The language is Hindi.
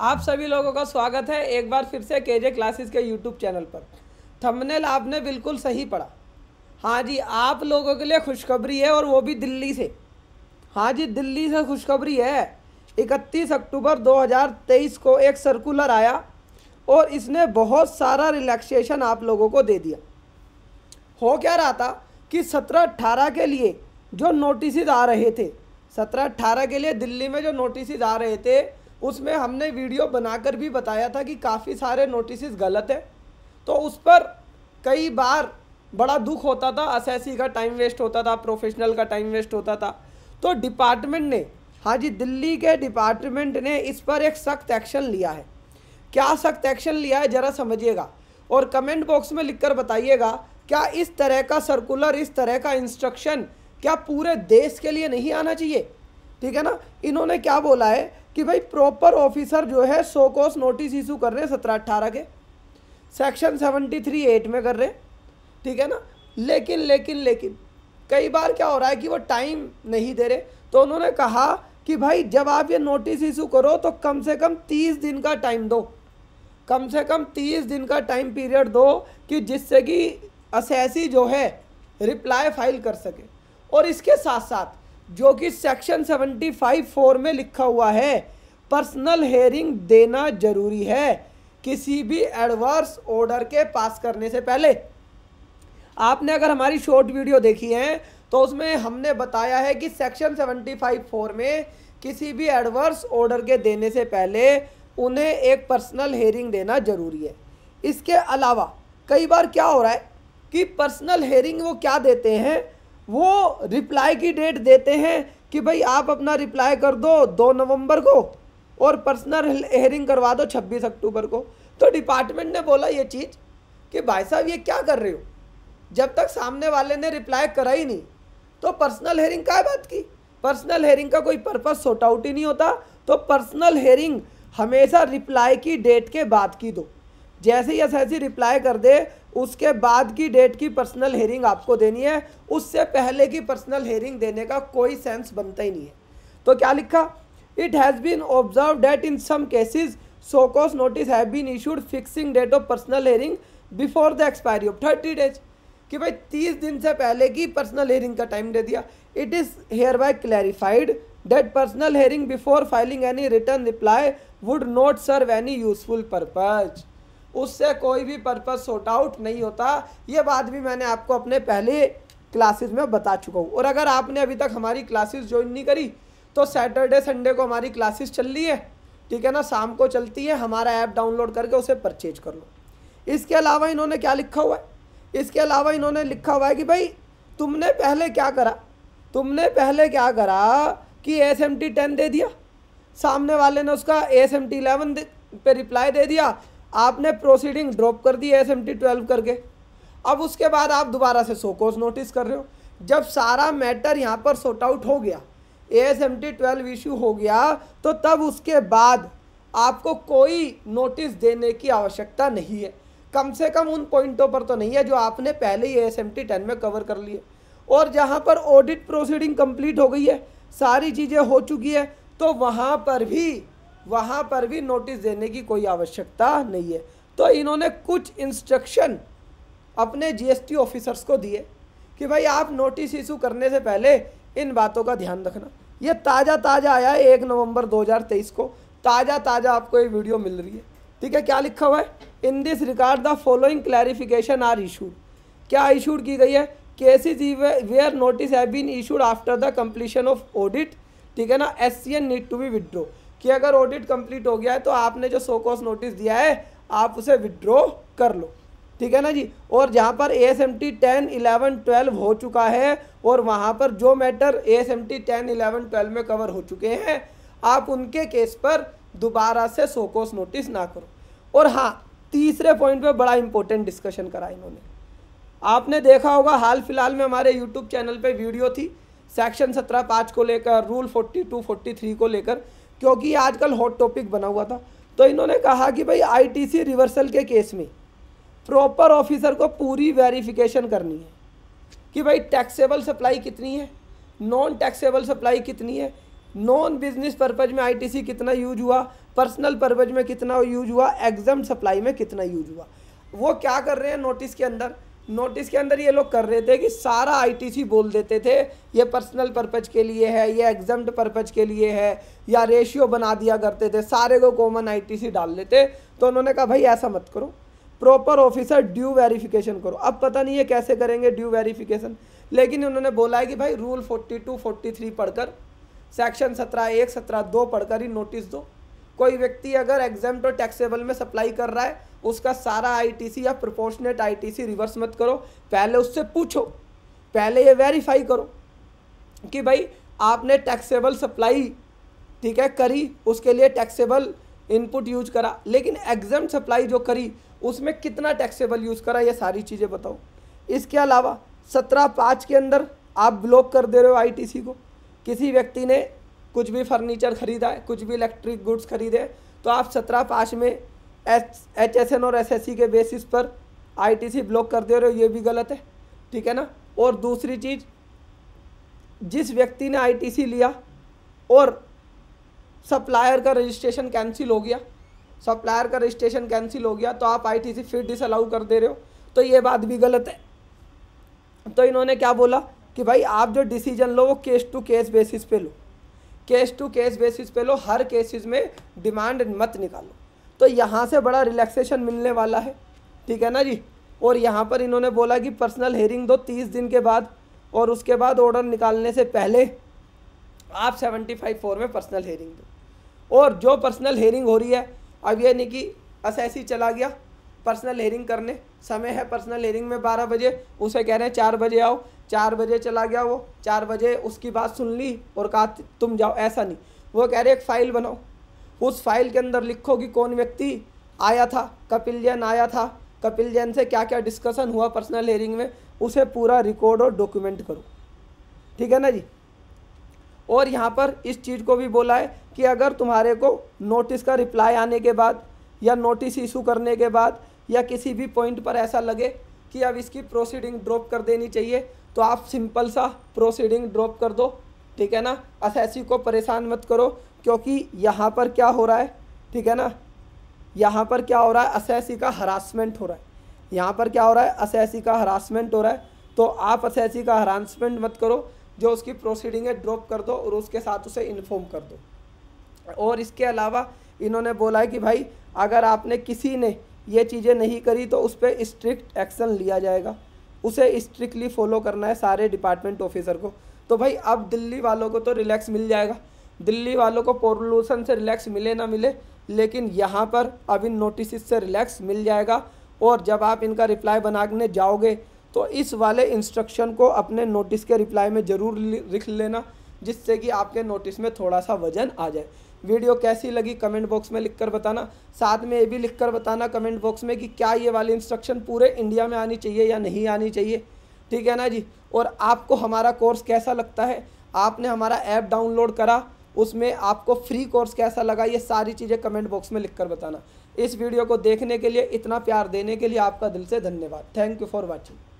आप सभी लोगों का स्वागत है एक बार फिर से के जे क्लासेस के यूट्यूब चैनल पर थंबनेल आपने बिल्कुल सही पढ़ा हाँ जी आप लोगों के लिए खुशखबरी है और वो भी दिल्ली से हाँ जी दिल्ली से खुशखबरी है 31 अक्टूबर 2023 को एक सर्कुलर आया और इसने बहुत सारा रिलैक्सेशन आप लोगों को दे दिया हो क्या रहा था कि सत्रह अट्ठारह के लिए जो नोटिस आ रहे थे सत्रह अट्ठारह के लिए दिल्ली में जो नोटिस आ रहे थे उसमें हमने वीडियो बनाकर भी बताया था कि काफ़ी सारे नोटिस गलत हैं तो उस पर कई बार बड़ा दुख होता था सी का टाइम वेस्ट होता था प्रोफेशनल का टाइम वेस्ट होता था तो डिपार्टमेंट ने हाँ जी दिल्ली के डिपार्टमेंट ने इस पर एक सख्त एक्शन लिया है क्या सख्त एक्शन लिया है ज़रा समझिएगा और कमेंट बॉक्स में लिखकर बताइएगा क्या इस तरह का सर्कुलर इस तरह का इंस्ट्रक्शन क्या पूरे देश के लिए नहीं आना चाहिए ठीक है ना इन्होंने क्या बोला है कि भाई प्रॉपर ऑफिसर जो है सो कोस नोटिस इशू कर रहे हैं सत्रह अट्ठारह के सेक्शन सेवेंटी थ्री एट में कर रहे हैं ठीक है ना लेकिन लेकिन लेकिन कई बार क्या हो रहा है कि वो टाइम नहीं दे रहे तो उन्होंने कहा कि भाई जब आप ये नोटिस इशू करो तो कम से कम तीस दिन का टाइम दो कम से कम तीस दिन का टाइम पीरियड दो कि जिससे कि असैसी जो है रिप्लाई फाइल कर सके और इसके साथ साथ जो कि सेक्शन सेवेंटी फाइव फोर में लिखा हुआ है पर्सनल हेयरिंग देना जरूरी है किसी भी एडवर्स ऑर्डर के पास करने से पहले आपने अगर हमारी शॉर्ट वीडियो देखी है तो उसमें हमने बताया है कि सेक्शन सेवेंटी फाइव फोर में किसी भी एडवर्स ऑर्डर के देने से पहले उन्हें एक पर्सनल हेयरिंग देना ज़रूरी है इसके अलावा कई बार क्या हो रहा है कि पर्सनल हेयरिंग वो क्या देते हैं वो रिप्लाई की डेट देते हैं कि भाई आप अपना रिप्लाई कर दो दो नवंबर को और पर्सनल हेयरिंग करवा दो छब्बीस अक्टूबर को तो डिपार्टमेंट ने बोला ये चीज़ कि भाई साहब ये क्या कर रहे हो जब तक सामने वाले ने रिप्लाई करा ही नहीं तो पर्सनल हेयरिंग क्या बात की पर्सनल हेयरिंग का कोई पर्पज़ सॉर्ट आउट ही नहीं होता तो पर्सनल हेयरिंग हमेशा रिप्लाई की डेट के बाद की दो जैसे ही ऐसी रिप्लाई कर दे उसके बाद की डेट की पर्सनल हेयरिंग आपको देनी है उससे पहले की पर्सनल हेयरिंग देने का कोई सेंस बनता ही नहीं है तो क्या लिखा it has been observe that in some cases show cause notice have been issued fixing date of personal hearing before the expiry of thirty days कि भाई तीस दिन से पहले की पर्सनल हेयरिंग का टाइम दे दिया it is hereby clarified that personal hearing before filing any return reply would not serve any useful purpose उससे कोई भी पर्पज़ सॉर्ट आउट नहीं होता ये बात भी मैंने आपको अपने पहले क्लासेस में बता चुका हूँ और अगर आपने अभी तक हमारी क्लासेस ज्वाइन नहीं करी तो सैटरडे संडे को हमारी क्लासेस चल रही है ठीक है ना शाम को चलती है हमारा ऐप डाउनलोड करके उसे परचेज कर लो इसके अलावा इन्होंने क्या लिखा हुआ है इसके अलावा इन्होंने लिखा हुआ है कि भाई तुमने पहले क्या करा तुमने पहले क्या करा कि एस एम टी टेन दे दिया सामने वाले ने उसका एस एम टी इलेवन पे रिप्लाई दे दिया आपने प्रोसीडिंग ड्रॉप कर दी एस एम टी ट्वेल्व करके अब उसके बाद आप दोबारा से सोकोस नोटिस कर रहे हो जब सारा मैटर यहाँ पर सॉर्ट आउट हो गया A S M T twelve issue हो गया तो तब उसके बाद आपको कोई नोटिस देने की आवश्यकता नहीं है कम से कम उन पॉइंटों पर तो नहीं है जो आपने पहले ही A S M T ten में कवर कर लिए और जहाँ पर ऑडिट प्रोसीडिंग कंप्लीट हो गई है सारी चीज़ें हो चुकी है तो वहाँ पर भी वहाँ पर भी नोटिस देने की कोई आवश्यकता नहीं है तो इन्होंने कुछ इंस्ट्रक्शन अपने जीएसटी ऑफिसर्स को दिए कि भाई आप नोटिस इशू करने से पहले इन बातों का ध्यान रखना ये ताज़ा ताज़ा आया है एक नवंबर 2023 को ताज़ा ताज़ा आपको ये वीडियो मिल रही है ठीक है क्या लिखा हुआ है in this regard the following clarification are issued क्या इशूड की गई है cases where notice have been issued after the completion of audit ठीक है ना S C N need to be withdraw कि अगर ऑडिट कंप्लीट हो गया है तो आपने जो सो कॉस नोटिस दिया है आप उसे विड्रॉ कर लो ठीक है ना जी और जहाँ पर A S M T ten eleven twelve हो चुका है और वहाँ पर जो matter A S M T ten eleven twelve में कवर हो चुके हैं आप उनके केस पर दोबारा से सोकोस नोटिस ना करो और हाँ तीसरे पॉइंट पे बड़ा इंपॉर्टेंट डिस्कशन करा इन्होंने आपने देखा होगा हाल फिलहाल में हमारे यूट्यूब चैनल पर वीडियो थी सेक्शन सत्रह पाँच को लेकर rule forty two forty three को लेकर क्योंकि आजकल हॉट टॉपिक बना हुआ था तो इन्होंने कहा कि भाई आईटीसी रिवर्सल के केस में प्रॉपर ऑफिसर को पूरी वेरिफिकेशन करनी है कि भाई टैक्सेबल सप्लाई कितनी है नॉन टैक्सेबल सप्लाई कितनी है नॉन बिजनेस पर्पज में आईटीसी कितना यूज हुआ पर्सनल पर्पज में कितना यूज हुआ एग्जाम सप्लाई में कितना यूज हुआ वो क्या कर रहे हैं नोटिस के अंदर नोटिस के अंदर ये लोग कर रहे थे कि सारा आईटीसी बोल देते थे ये पर्सनल पर्पज के लिए है ये एग्जाम पर्पज के लिए है या रेशियो बना दिया करते थे सारे को कॉमन आईटीसी डाल देते तो उन्होंने कहा भाई ऐसा मत करो प्रॉपर ऑफिसर ड्यू वेरिफिकेशन करो अब पता नहीं है कैसे करेंगे ड्यू वेरीफिकेशन लेकिन उन्होंने बोला है कि भाई rule forty two forty three पढ़कर सेक्शन सत्रह एक सत्रह दो पढ़कर ही नोटिस दो कोई व्यक्ति अगर एग्जाम और टैक्सेबल में सप्लाई कर रहा है उसका सारा आईटीसी या प्रोपोर्शनेट आईटीसी रिवर्स मत करो पहले उससे पूछो पहले ये वेरीफाई करो कि भाई आपने टैक्सेबल सप्लाई ठीक है करी उसके लिए टैक्सेबल इनपुट यूज करा लेकिन एग्जाम सप्लाई जो करी उसमें कितना टैक्सेबल यूज़ करा ये सारी चीज़ें बताओ इसके अलावा सत्रह पाँच के अंदर आप ब्लॉक कर दे रहे हो आईटीसी को किसी व्यक्ति ने कुछ भी फर्नीचर ख़रीदा है कुछ भी इलेक्ट्रिक गुड्स खरीदे तो आप सत्रह पास में एच एच एस एन और एस एस सी के बेसिस पर आई टी सी ब्लॉक कर दे रहे हो ये भी गलत है ठीक है ना और दूसरी चीज़ जिस व्यक्ति ने आई टी सी लिया और सप्लायर का रजिस्ट्रेशन कैंसिल हो गया सप्लायर का रजिस्ट्रेशन कैंसिल हो गया तो आप आई टी सी फिर डिसअलाउ कर दे रहे हो तो ये बात भी गलत है तो इन्होंने क्या बोला कि भाई आप जो डिसीजन लो वो केस टू केस बेसिस पे लो केस टू केस बेसिस पे लो हर केसेस में डिमांड मत निकालो तो यहाँ से बड़ा रिलैक्सेशन मिलने वाला है ठीक है ना जी और यहाँ पर इन्होंने बोला कि पर्सनल हेयरिंग दो तीस दिन के बाद और उसके बाद ऑर्डर निकालने से पहले आप सेवेंटी फाइव फोर में पर्सनल हेयरिंग दो और जो पर्सनल हेयरिंग हो रही है अब ये नहीं कि ऐसी चला गया पर्सनल हेयरिंग करने समय है पर्सनल हेयरिंग में बारह बजे उसे कह रहे हैं चार बजे आओ चार बजे चला गया वो चार बजे उसकी बात सुन ली और कहा तुम जाओ ऐसा नहीं वो कह रहे एक फ़ाइल बनाओ उस फाइल के अंदर लिखो कि कौन व्यक्ति आया था कपिल जैन आया था कपिल जैन से क्या क्या डिस्कशन हुआ पर्सनल हेयरिंग में उसे पूरा रिकॉर्ड और डॉक्यूमेंट करो ठीक है ना जी और यहाँ पर इस चीज़ को भी बोला है कि अगर तुम्हारे को नोटिस का रिप्लाई आने के बाद या नोटिस इशू करने के बाद या किसी भी पॉइंट पर ऐसा लगे कि अब इसकी प्रोसीडिंग ड्रॉप कर देनी चाहिए तो आप सिंपल सा प्रोसीडिंग ड्रॉप कर दो ठीक है ना असेसी को परेशान मत करो क्योंकि यहाँ पर क्या हो रहा है ठीक है ना यहाँ पर क्या हो रहा है असेसी का हरासमेंट हो रहा है यहाँ पर क्या हो रहा है असेसी का हरासमेंट हो रहा है तो आप असेसी का हरासमेंट मत करो जो उसकी प्रोसीडिंग है ड्रॉप कर दो और उसके साथ उसे इन्फॉर्म कर दो और इसके अलावा इन्होंने बोला है कि भाई अगर आपने किसी ने ये चीज़ें नहीं करी तो उस पर स्ट्रिक्ट एक्शन लिया जाएगा उसे स्ट्रिक्टली फॉलो करना है सारे डिपार्टमेंट ऑफिसर को तो भाई अब दिल्ली वालों को तो रिलैक्स मिल जाएगा दिल्ली वालों को पोल्यूशन से रिलैक्स मिले ना मिले लेकिन यहाँ पर अब इन नोटिस से रिलैक्स मिल जाएगा और जब आप इनका रिप्लाई बनाने जाओगे तो इस वाले इंस्ट्रक्शन को अपने नोटिस के रिप्लाई में ज़रूर लिख लेना जिससे कि आपके नोटिस में थोड़ा सा वजन आ जाए वीडियो कैसी लगी कमेंट बॉक्स में लिखकर बताना साथ में ये भी लिखकर बताना कमेंट बॉक्स में कि क्या ये वाली इंस्ट्रक्शन पूरे इंडिया में आनी चाहिए या नहीं आनी चाहिए ठीक है ना जी और आपको हमारा कोर्स कैसा लगता है आपने हमारा ऐप डाउनलोड करा उसमें आपको फ्री कोर्स कैसा लगा ये सारी चीज़ें कमेंट बॉक्स में लिख बताना इस वीडियो को देखने के लिए इतना प्यार देने के लिए आपका दिल से धन्यवाद थैंक यू फॉर वॉचिंग